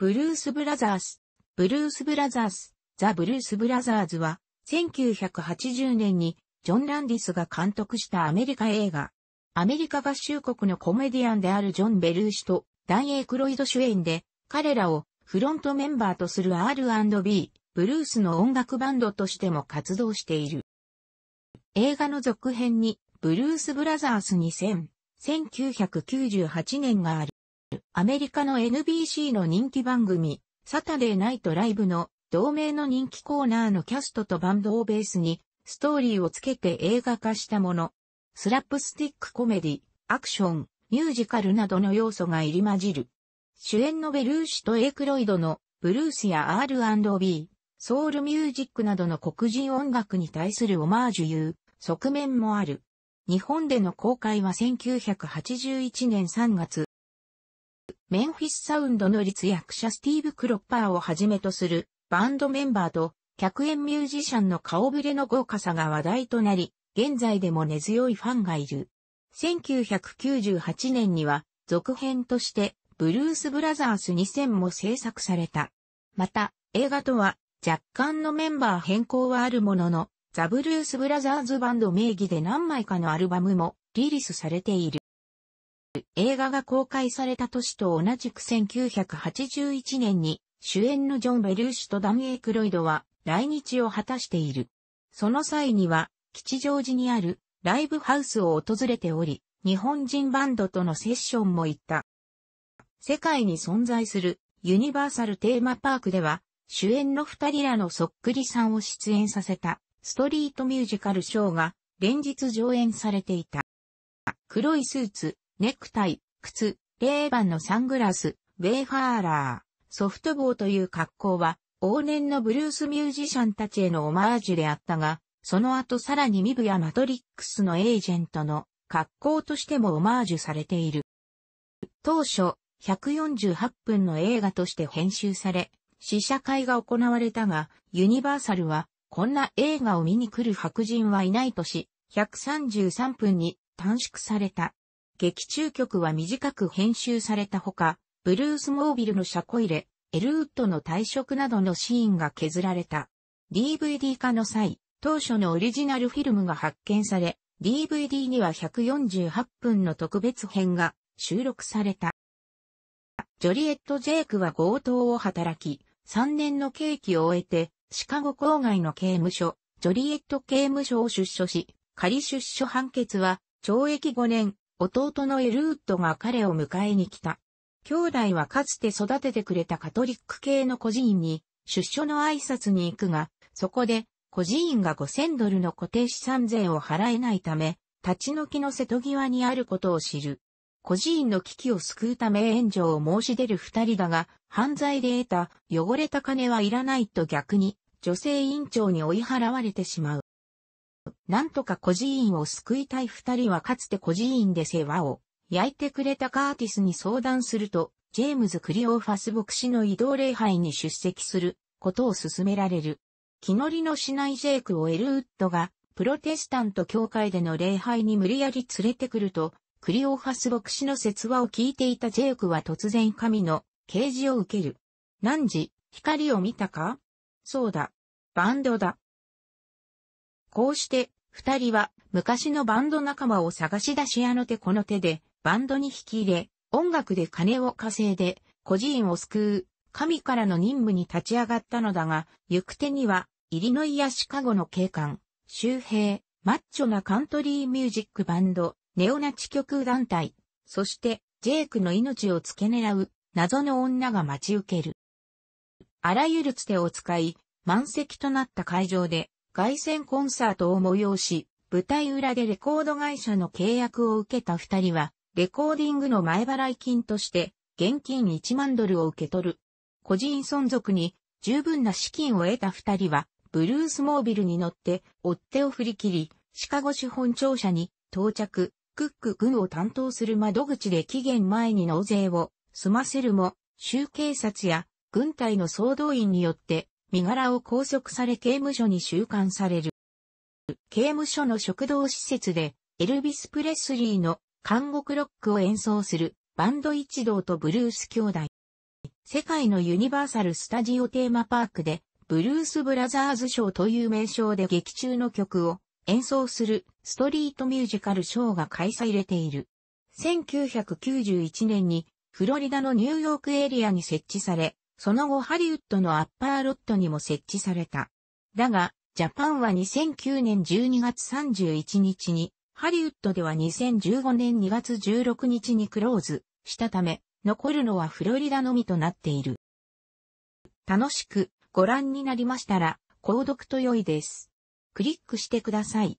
ブルース・ブラザース、ブルース・ブラザース、ザ・ブルース・ブラザーズは、1980年に、ジョン・ランディスが監督したアメリカ映画。アメリカ合衆国のコメディアンであるジョン・ベルーシと、ダン・エイクロイド主演で、彼らをフロントメンバーとする R&B、ブルースの音楽バンドとしても活動している。映画の続編に、ブルース・ブラザース2000、1998年がある。アメリカの NBC の人気番組、サタデーナイトライブの同名の人気コーナーのキャストとバンドをベースに、ストーリーをつけて映画化したもの。スラップスティックコメディ、アクション、ミュージカルなどの要素が入り混じる。主演のベルーシとエイクロイドのブルースや R&B、ソウルミュージックなどの黒人音楽に対するオマージュいう側面もある。日本での公開は1981年3月、メンフィスサウンドの立役者スティーブ・クロッパーをはじめとするバンドメンバーと客演ミュージシャンの顔ぶれの豪華さが話題となり、現在でも根強いファンがいる。1998年には続編としてブルース・ブラザース2000も制作された。また映画とは若干のメンバー変更はあるものの、ザ・ブルース・ブラザーズバンド名義で何枚かのアルバムもリリースされている。映画が公開された年と同じく1981年に主演のジョン・ベルーシュとダン・エイクロイドは来日を果たしている。その際には吉祥寺にあるライブハウスを訪れており、日本人バンドとのセッションも行った。世界に存在するユニバーサルテーマパークでは主演の二人らのそっくりさんを出演させたストリートミュージカルショーが連日上演されていた。黒いスーツ、ネクタイ、靴、レーバンのサングラス、ウェイファーラー、ソフトボーという格好は、往年のブルースミュージシャンたちへのオマージュであったが、その後さらにミブやマトリックスのエージェントの格好としてもオマージュされている。当初、148分の映画として編集され、試写会が行われたが、ユニバーサルは、こんな映画を見に来る白人はいないとし、133分に短縮された。劇中曲は短く編集されたほか、ブルース・モービルの車庫入れ、エルウッドの退職などのシーンが削られた。DVD 化の際、当初のオリジナルフィルムが発見され、DVD には148分の特別編が収録された。ジョリエット・ジェイクは強盗を働き、3年の刑期を終えて、シカゴ郊外の刑務所、ジョリエット刑務所を出所し、仮出所判決は懲役5年、弟のエルウッドが彼を迎えに来た。兄弟はかつて育ててくれたカトリック系の孤児院に出所の挨拶に行くが、そこで孤児院が5000ドルの固定資産税を払えないため、立ち退きの瀬戸際にあることを知る。孤児院の危機を救うため援助を申し出る二人だが、犯罪で得た汚れた金はいらないと逆に女性委員長に追い払われてしまう。なんとか孤児院を救いたい二人はかつて孤児院で世話を焼いてくれたカーティスに相談すると、ジェームズ・クリオーファス牧師の移動礼拝に出席することを勧められる。気乗りのしないジェイクをエルウッドが、プロテスタント教会での礼拝に無理やり連れてくると、クリオファス牧師の説話を聞いていたジェイクは突然神の啓示を受ける。何時、光を見たかそうだ。バンドだ。こうして、二人は昔のバンド仲間を探し出しあの手この手でバンドに引き入れ、音楽で金を稼いで、孤児院を救う、神からの任務に立ち上がったのだが、行く手には、イリノイやシカゴの警官、周平、マッチョなカントリーミュージックバンド、ネオナチ曲団体、そして、ジェイクの命を付け狙う、謎の女が待ち受ける。あらゆるつてを使い、満席となった会場で、外旋コンサートを催し、舞台裏でレコード会社の契約を受けた二人は、レコーディングの前払い金として、現金1万ドルを受け取る。個人存続に十分な資金を得た二人は、ブルースモービルに乗って、追っ手を振り切り、シカゴ資本庁舎に到着、クック軍を担当する窓口で期限前に納税を済ませるも、州警察や軍隊の総動員によって身柄を拘束され刑務所に収監される。刑務所の食堂施設で、エルビス・プレスリーの監獄ロックを演奏するバンド一同とブルース兄弟。世界のユニバーサル・スタジオテーマパークで、ブルース・ブラザーズ・ショーという名称で劇中の曲を演奏するストリートミュージカルショーが開催されている。1991年にフロリダのニューヨークエリアに設置され、その後ハリウッドのアッパーロットにも設置された。だが、ジャパンは2009年12月31日に、ハリウッドでは2015年2月16日にクローズしたため、残るのはフロリダのみとなっている。楽しくご覧になりましたら、購読と良いです。クリックしてください。